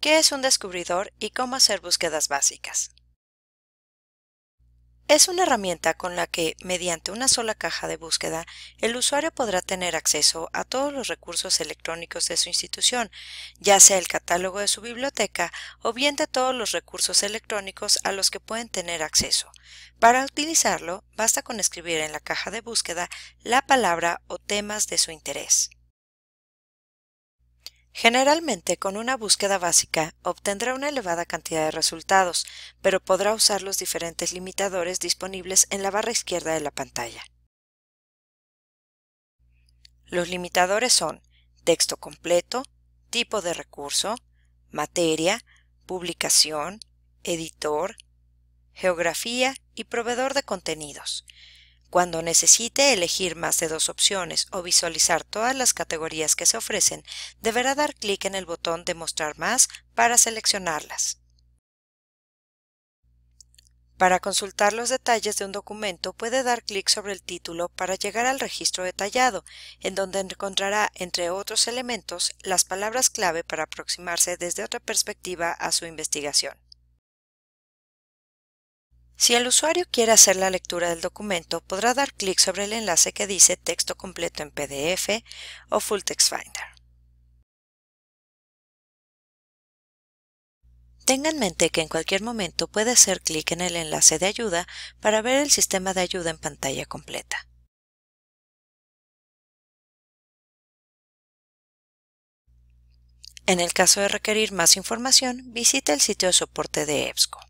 qué es un descubridor y cómo hacer búsquedas básicas. Es una herramienta con la que, mediante una sola caja de búsqueda, el usuario podrá tener acceso a todos los recursos electrónicos de su institución, ya sea el catálogo de su biblioteca o bien de todos los recursos electrónicos a los que pueden tener acceso. Para utilizarlo, basta con escribir en la caja de búsqueda la palabra o temas de su interés. Generalmente, con una búsqueda básica obtendrá una elevada cantidad de resultados, pero podrá usar los diferentes limitadores disponibles en la barra izquierda de la pantalla. Los limitadores son texto completo, tipo de recurso, materia, publicación, editor, geografía y proveedor de contenidos. Cuando necesite elegir más de dos opciones o visualizar todas las categorías que se ofrecen, deberá dar clic en el botón de Mostrar más para seleccionarlas. Para consultar los detalles de un documento puede dar clic sobre el título para llegar al registro detallado, en donde encontrará, entre otros elementos, las palabras clave para aproximarse desde otra perspectiva a su investigación. Si el usuario quiere hacer la lectura del documento, podrá dar clic sobre el enlace que dice Texto completo en PDF o Full Text Finder. Tenga en mente que en cualquier momento puede hacer clic en el enlace de ayuda para ver el sistema de ayuda en pantalla completa. En el caso de requerir más información, visite el sitio de soporte de EBSCO.